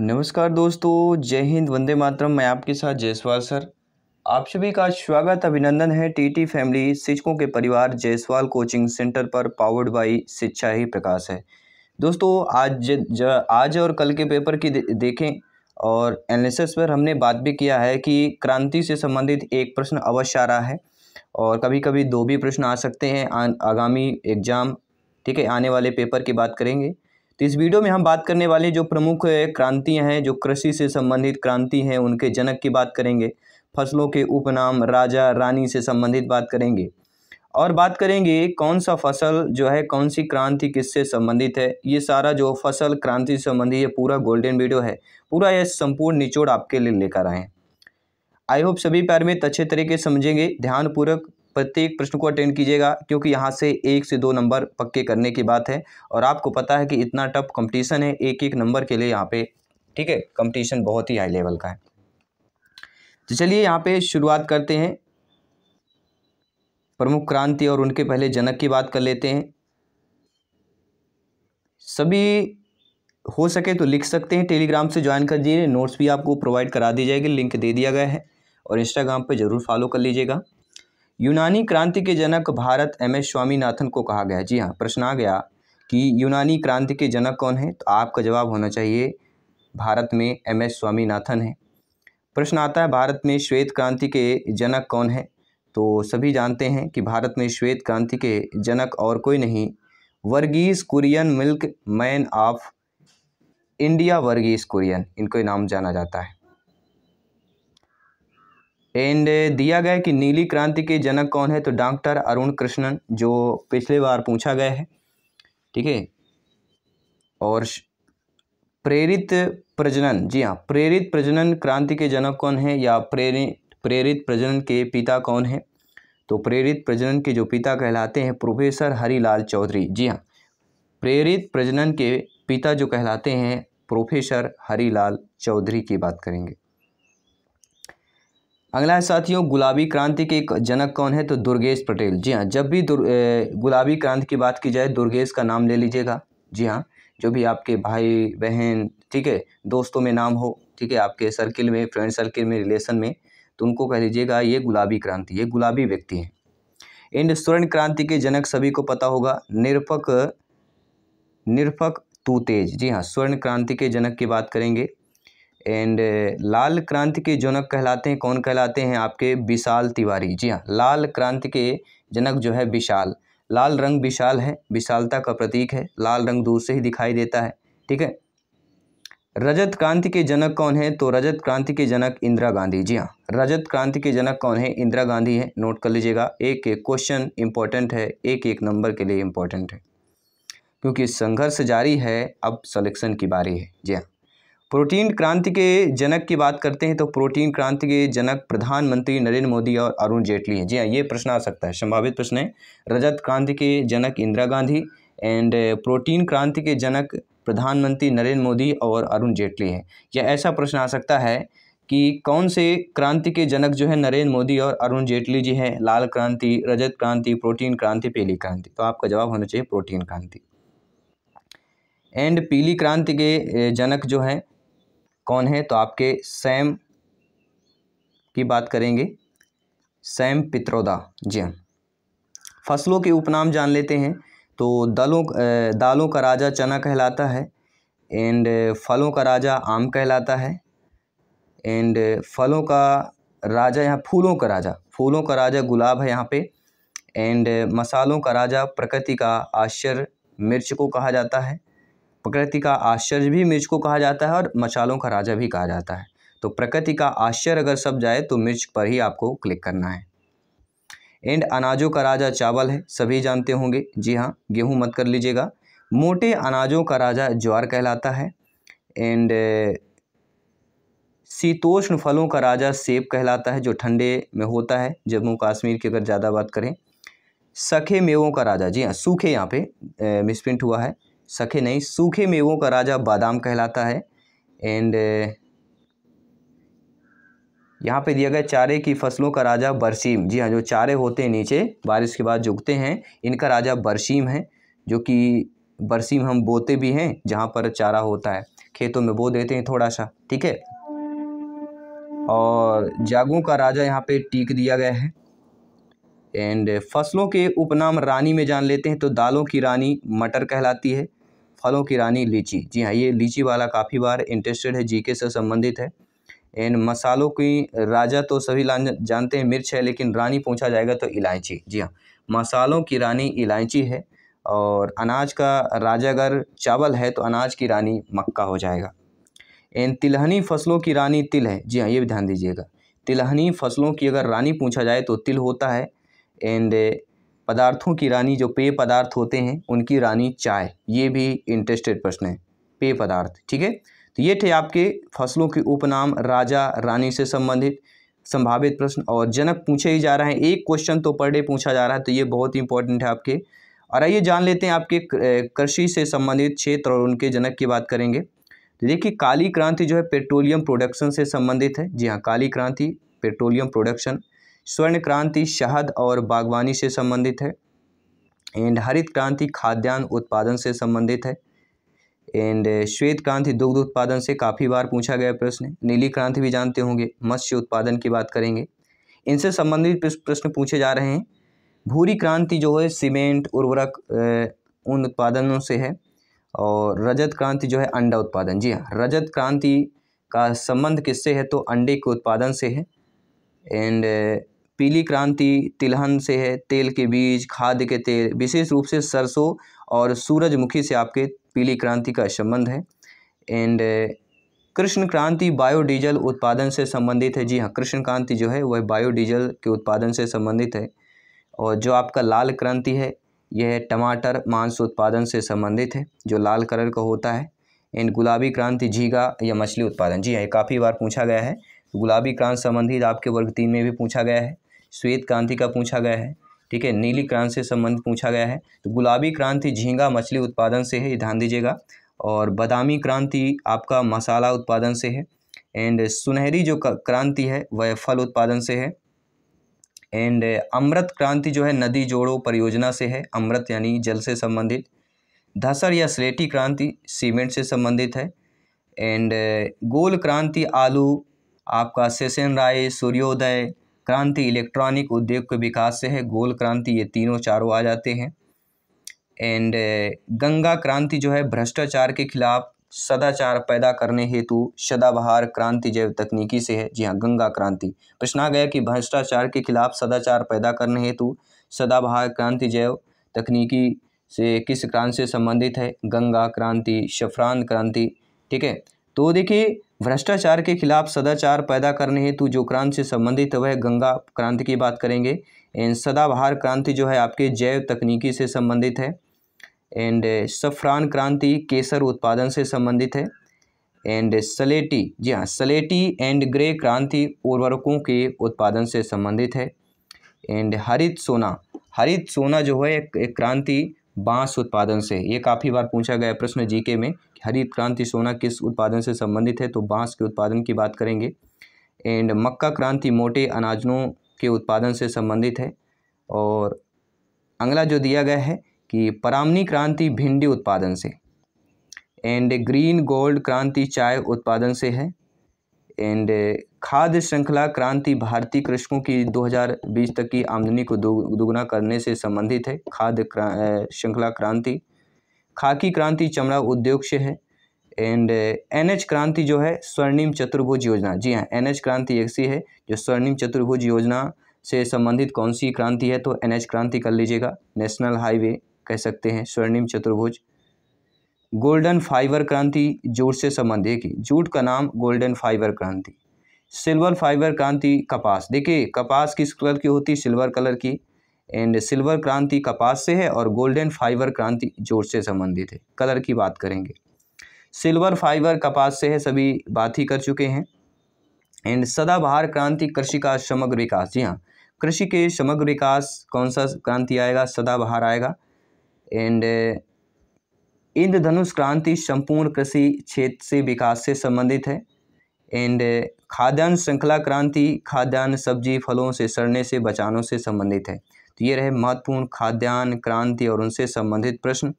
नमस्कार दोस्तों जय हिंद वंदे मातरम मैं आपके साथ जयसवाल सर आप सभी का स्वागत अभिनंदन है टीटी फैमिली शिक्षकों के परिवार जयसवाल कोचिंग सेंटर पर पावर्ड बाई शिक्षा ही प्रकाश है दोस्तों आज ज, ज, आज और कल के पेपर की दे, देखें और एनालिसिस पर हमने बात भी किया है कि क्रांति से संबंधित एक प्रश्न अवश्य आ रहा है और कभी कभी दो भी प्रश्न आ सकते हैं आगामी एग्जाम ठीक है आने वाले पेपर की बात करेंगे तो इस वीडियो में हम बात करने वाले जो प्रमुख क्रांतियाँ हैं जो कृषि से संबंधित क्रांति हैं उनके जनक की बात करेंगे फसलों के उपनाम राजा रानी से संबंधित बात करेंगे और बात करेंगे कौन सा फसल जो है कौन सी क्रांति किससे संबंधित है ये सारा जो फसल क्रांति से संबंधित ये पूरा गोल्डन वीडियो है पूरा यह संपूर्ण निचोड़ आपके लिए लेकर आए हैं आई होप सभी पैर में अच्छे तरीके समझेंगे ध्यानपूर्वक प्रत्येक प्रश्न को अटेंड कीजिएगा क्योंकि यहाँ से एक से दो नंबर पक्के करने की बात है और आपको पता है कि इतना टफ कंपटीशन है एक एक नंबर के लिए यहाँ पे ठीक है कंपटीशन बहुत ही हाई लेवल का है तो चलिए यहाँ पे शुरुआत करते हैं प्रमुख क्रांति और उनके पहले जनक की बात कर लेते हैं सभी हो सके तो लिख सकते हैं टेलीग्राम से ज्वाइन कर दीजिए नोट्स भी आपको प्रोवाइड करा दी जाएगी लिंक दे दिया गया है और इंस्टाग्राम पर ज़रूर फॉलो कर लीजिएगा यूनानी क्रांति के जनक भारत एम एस स्वामीनाथन को कहा गया जी हाँ प्रश्न आ गया कि यूनानी क्रांति के जनक कौन है तो आपका जवाब होना चाहिए भारत में एम एस स्वामीनाथन है प्रश्न आता है भारत में श्वेत क्रांति के जनक कौन है तो सभी जानते हैं कि भारत में श्वेत क्रांति के जनक और कोई नहीं Verghese Kurien milkman of India Verghese Kurien इनको नाम जाना जाता है एंड uh, दिया गया कि नीली क्रांति के जनक कौन है तो डॉक्टर अरुण कृष्णन जो पिछले बार पूछा गया है ठीक है और प्रेरित प्रजनन जी हाँ प्रेरित प्रजनन क्रांति के जनक कौन है या प्रेरित प्रेरित प्रजनन के पिता कौन है तो प्रेरित प्रजनन के जो पिता कहलाते हैं प्रोफेसर हरिलाल चौधरी जी हाँ प्रेरित प्रजनन के पिता जो कहलाते हैं प्रोफेसर हरिलाल चौधरी की बात करेंगे अगला है साथियों गुलाबी क्रांति के एक जनक कौन है तो दुर्गेश पटेल जी हाँ जब भी गुलाबी क्रांति की बात की जाए दुर्गेश का नाम ले लीजिएगा जी हाँ जो भी आपके भाई बहन ठीक है दोस्तों में नाम हो ठीक है आपके सर्किल में फ्रेंड सर्किल में रिलेशन में तो उनको कह लीजिएगा ये गुलाबी क्रांति ये गुलाबी व्यक्ति हैं इंड स्वर्ण क्रांति के जनक सभी को पता होगा निरपक निरपक तूतेज जी हाँ स्वर्ण क्रांति के जनक की बात करेंगे एंड uh, लाल क्रांति के जनक कहलाते हैं कौन कहलाते हैं आपके विशाल तिवारी जी हाँ लाल क्रांति के जनक जो है विशाल लाल रंग विशाल है विशालता का प्रतीक है लाल रंग दूर से ही दिखाई देता है ठीक है रजत क्रांति के जनक कौन है तो रजत क्रांति के जनक इंदिरा गांधी जी हाँ रजत क्रांति के जनक कौन है इंदिरा गांधी है नोट कर लीजिएगा एक एक क्वेश्चन इंपॉर्टेंट है एक एक नंबर के लिए इम्पॉर्टेंट है क्योंकि संघर्ष जारी है अब सलेक्शन की बारी है जी हाँ प्रोटीन क्रांति के जनक की बात करते हैं तो प्रोटीन क्रांति के जनक प्रधानमंत्री नरेंद्र मोदी और अरुण जेटली हैं जी हाँ ये प्रश्न आ सकता है संभावित प्रश्न है रजत क्रांति के जनक Indira Gandhi and uh, protein क्रांति के जनक प्रधानमंत्री नरेंद्र मोदी और अरुण जेटली हैं या ऐसा प्रश्न आ सकता है कि कौन से क्रांति के जनक जो है नरेंद्र मोदी और अरुण जेटली जी हैं लाल क्रांति रजत क्रांति प्रोटीन क्रांति पीली क्रांति तो आपका जवाब होना चाहिए प्रोटीन क्रांति एंड पीली क्रांति के uh, जनक जो हैं कौन है तो आपके सैम की बात करेंगे सैम पित्रोदा जी हाँ फसलों के उपनाम जान लेते हैं तो दलों दालों का राजा चना कहलाता है एंड फलों का राजा आम कहलाता है एंड फलों का राजा यहाँ फूलों का राजा फूलों का राजा गुलाब है यहाँ पे एंड मसालों का राजा प्रकृति का आश्चर्य मिर्च को कहा जाता है प्रकृति का आश्चर्य भी मिर्च को कहा जाता है और मसालों का राजा भी कहा जाता है तो प्रकृति का आश्चर्य अगर सब जाए तो मिर्च पर ही आपको क्लिक करना है एंड अनाजों का राजा चावल है सभी जानते होंगे जी हाँ गेहूँ मत कर लीजिएगा मोटे अनाजों का राजा ज्वार कहलाता है एंड शीतोष्ण फलों का राजा सेब कहलाता है जो ठंडे में होता है जम्मू कश्मीर की अगर ज़्यादा बात करें सखे मेवों का राजा जी हाँ सूखे यहाँ पे मिसप्रिंट हुआ है सखे नहीं सूखे मेवों का राजा बादाम कहलाता है एंड यहाँ पे दिया गया चारे की फसलों का राजा बरसीम जी हाँ जो चारे होते हैं नीचे बारिश के बाद जुगते हैं इनका राजा बरसीम है जो कि बरसीम हम बोते भी हैं जहाँ पर चारा होता है खेतों में बो देते हैं थोड़ा सा ठीक है और जागों का राजा यहाँ पे टीक दिया गया है एंड फसलों के उपनाम रानी में जान लेते हैं तो दालों की रानी मटर कहलाती है फलों की रानी लीची जी हाँ ये लीची वाला काफ़ी बार इंटरेस्टेड है जीके से संबंधित है एंड मसालों की राजा तो सभी जानते हैं मिर्च है लेकिन रानी पूछा जाएगा तो इलायची जी हाँ मसालों की रानी इलायची है और अनाज का राजा अगर चावल है तो अनाज की रानी मक्का हो जाएगा एंड तिलहनी फसलों की रानी तिल है जी हाँ ये भी ध्यान दीजिएगा तिलहनी फसलों की अगर रानी पूछा जाए तो तिल होता है एंड पदार्थों की रानी जो पेय पदार्थ होते हैं उनकी रानी चाय ये भी इंटरेस्टेड प्रश्न है पेय पदार्थ ठीक है तो ये थे आपके फसलों के उपनाम राजा रानी से संबंधित संभावित प्रश्न और जनक पूछे ही जा रहे हैं एक क्वेश्चन तो पर डे पूछा जा रहा है तो ये बहुत ही इंपॉर्टेंट है आपके और आइए जान लेते हैं आपके कृषि से संबंधित क्षेत्र और उनके जनक की बात करेंगे तो देखिए काली क्रांति जो है पेट्रोलियम प्रोडक्शन से संबंधित है जी हाँ काली क्रांति पेट्रोलियम प्रोडक्शन स्वर्ण क्रांति शहद और बागवानी से संबंधित है एंड हरित क्रांति खाद्यान्न उत्पादन से संबंधित है एंड श्वेत क्रांति दुग्ध उत्पादन से काफ़ी बार पूछा गया प्रश्न नीली क्रांति भी जानते होंगे मत्स्य उत्पादन की बात करेंगे इनसे संबंधित प्रश्न पूछे जा रहे हैं भूरी क्रांति जो है सीमेंट उर्वरक उन उत्पादनों से है और रजत क्रांति जो है अंडा उत्पादन जी हाँ रजत क्रांति का संबंध किससे है तो अंडे के उत्पादन से है एंड पीली क्रांति तिलहन से है तेल के बीज खाद के तेल विशेष रूप से सरसों और सूरजमुखी से आपके पीली क्रांति का संबंध है एंड कृष्ण क्रांति बायोडीजल उत्पादन से संबंधित है जी हाँ कृष्ण क्रांति जो है वह बायोडीजल के उत्पादन से संबंधित है और जो आपका लाल क्रांति है यह टमाटर मांस उत्पादन से संबंधित है जो लाल कलर का होता है एंड गुलाबी क्रांति झीगा या मछली उत्पादन जी हाँ काफ़ी बार पूछा गया है गुलाबी क्रांति संबंधित आपके वर्ग तीन में भी पूछा गया है श्वेत क्रांति का पूछा गया है ठीक है नीली क्रांति से संबंधित पूछा गया है तो गुलाबी क्रांति झींगा मछली उत्पादन से है ये ध्यान दीजिएगा और बादामी क्रांति आपका मसाला उत्पादन से है एंड सुनहरी जो क्रांति है वह फल उत्पादन से है एंड अमृत क्रांति जो है नदी जोड़ो परियोजना से है अमृत यानी जल से संबंधित धसर या स्लेटी क्रांति सीमेंट से संबंधित है एंड गोल क्रांति आलू आपका सेसन राय सूर्योदय क्रांति इलेक्ट्रॉनिक उद्योग के विकास से है गोल क्रांति ये तीनों चारों आ जाते हैं एंड uh, गंगा क्रांति जो है भ्रष्टाचार के खिलाफ सदाचार पैदा करने हेतु सदाबहार क्रांति जैव तकनीकी से है जी हाँ गंगा क्रांति प्रश्न आ गया कि भ्रष्टाचार के खिलाफ सदाचार पैदा करने हेतु सदाबहार क्रांति जैव तकनीकी से किस क्रांति से संबंधित है गंगा क्रांति शफरान क्रांति ठीक है तो देखिए भ्रष्टाचार के खिलाफ सदाचार पैदा करने हेतु जो क्रांति से संबंधित है वह गंगा क्रांति की बात करेंगे एंड सदाबहार क्रांति जो है आपके जैव तकनीकी से संबंधित है एंड सफरान क्रांति केसर उत्पादन से संबंधित है एंड सलेटी जी हाँ सलेटी एंड ग्रे क्रांति उर्वरकों के उत्पादन से संबंधित है एंड हरित सोना हरित सोना जो है एक, एक क्रांति बांस उत्पादन से ये काफ़ी बार पूछा गया प्रश्न जीके में हरित क्रांति सोना किस उत्पादन से संबंधित है तो बांस के उत्पादन की बात करेंगे एंड मक्का क्रांति मोटे अनाजों के उत्पादन से संबंधित है और अगला जो दिया गया है कि परामनी क्रांति भिंडी उत्पादन से एंड ग्रीन गोल्ड क्रांति चाय उत्पादन से है एंड खाद्य श्रृंखला क्रांति भारतीय कृषकों की 2020 तक की आमदनी को दुगुना करने से संबंधित है खाद्य श्रृंखला क्रांति खाकी क्रांति चमड़ा उद्योग से है एंड एनएच uh, क्रांति जो है स्वर्णिम चतुर्भुज योजना जी हाँ एनएच क्रांति एक सी है जो स्वर्णिम चतुर्भुज योजना से संबंधित कौन सी क्रांति है तो एनएच क्रांति कर लीजिएगा नेशनल हाईवे कह सकते हैं स्वर्णिम चतुर्भुज गोल्डन फाइबर क्रांति जूट से संबंधित है जूट का नाम गोल्डन फाइबर क्रांति सिल्वर फाइबर क्रांति कपास देखिए कपास किस कलर की होती है सिल्वर कलर की एंड सिल्वर क्रांति कपास से है और गोल्डन फाइबर क्रांति जोर से संबंधित है कलर की बात करेंगे सिल्वर फाइबर कपास से है सभी बात ही कर चुके हैं एंड सदाबहार क्रांति कृषि का समग्र विकास जी हाँ कृषि के समग्र विकास कौन सा क्रांति आएगा सदाबहार आएगा एंड इंद्रधनुष क्रांति संपूर्ण कृषि क्षेत्र से विकास से संबंधित है एंड खाद्यान्न श्रृंखला क्रांति खाद्यान्न सब्जी फलों से सड़ने से बचानों से संबंधित है तो ये रहे महत्वपूर्ण खाद्यान्न क्रांति और उनसे संबंधित प्रश्न